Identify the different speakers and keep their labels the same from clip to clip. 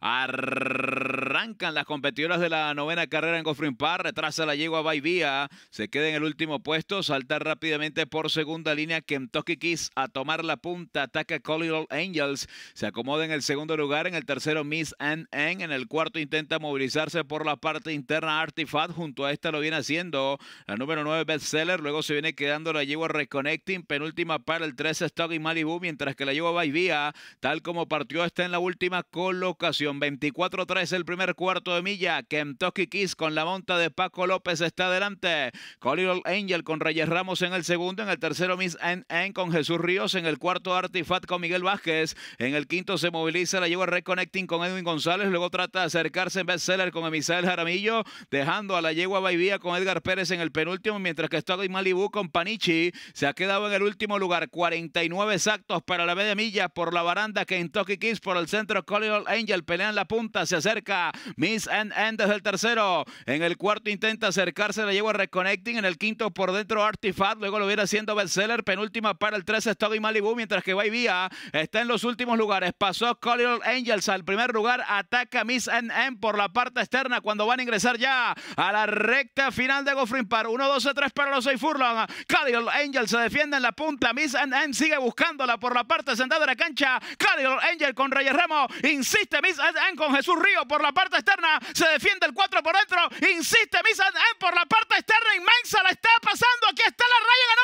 Speaker 1: Arr- Arrancan las competidoras de la novena carrera en Goffrey Park. Retrasa la yegua vía Se queda en el último puesto. Salta rápidamente por segunda línea. Kentucky Kiss a tomar la punta. Ataca Collier Angels. Se acomoda en el segundo lugar. En el tercero Miss N En. En el cuarto intenta movilizarse por la parte interna Artifact. Junto a esta lo viene haciendo la número 9 Bestseller. Luego se viene quedando la yegua Reconnecting. Penúltima para el 13 Stock Malibu. Mientras que la yegua vía tal como partió, está en la última colocación. 24-3 el primer cuarto de milla. Kentucky Kiss con la monta de Paco López está adelante. Collier Angel con Reyes Ramos en el segundo. En el tercero, Miss En con Jesús Ríos. En el cuarto, Artifact con Miguel Vázquez. En el quinto, se moviliza la yegua Reconnecting con Edwin González. Luego trata de acercarse en bestseller con Emisael Jaramillo. Dejando a la yegua Baivía con Edgar Pérez en el penúltimo. Mientras que está Malibu con Panichi. Se ha quedado en el último lugar. 49 exactos para la media milla por la baranda. Kentucky Kiss por el centro. Collier Angel pelea en la punta. Se acerca Miss and desde el tercero. En el cuarto intenta acercarse, la lleva Reconnecting. En el quinto por dentro Artifact. Luego lo viene haciendo Bestseller. Penúltima para el 13 Estado Malibu. Mientras que Vía está en los últimos lugares. Pasó Collier Angels al primer lugar. Ataca Miss and por la parte externa cuando van a ingresar ya
Speaker 2: a la recta final de Goffrin Park, 1-12-3 para los 6 Furlong. Collier Angels se defiende en la punta. Miss and sigue buscándola por la parte sentada de la cancha. Collier Angel con Reyes Ramos. Insiste Miss and con Jesús Río por la parte externa, se defiende el 4 por dentro, insiste Misanem por la parte externa, inmensa la está pasando, aquí está la raya, ganó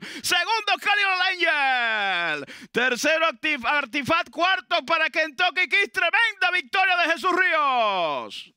Speaker 2: Misanem. Segundo, Khalil Angel. Tercero, Artifact. Cuarto, para Kentucky Kiss. Tremenda victoria de Jesús Ríos.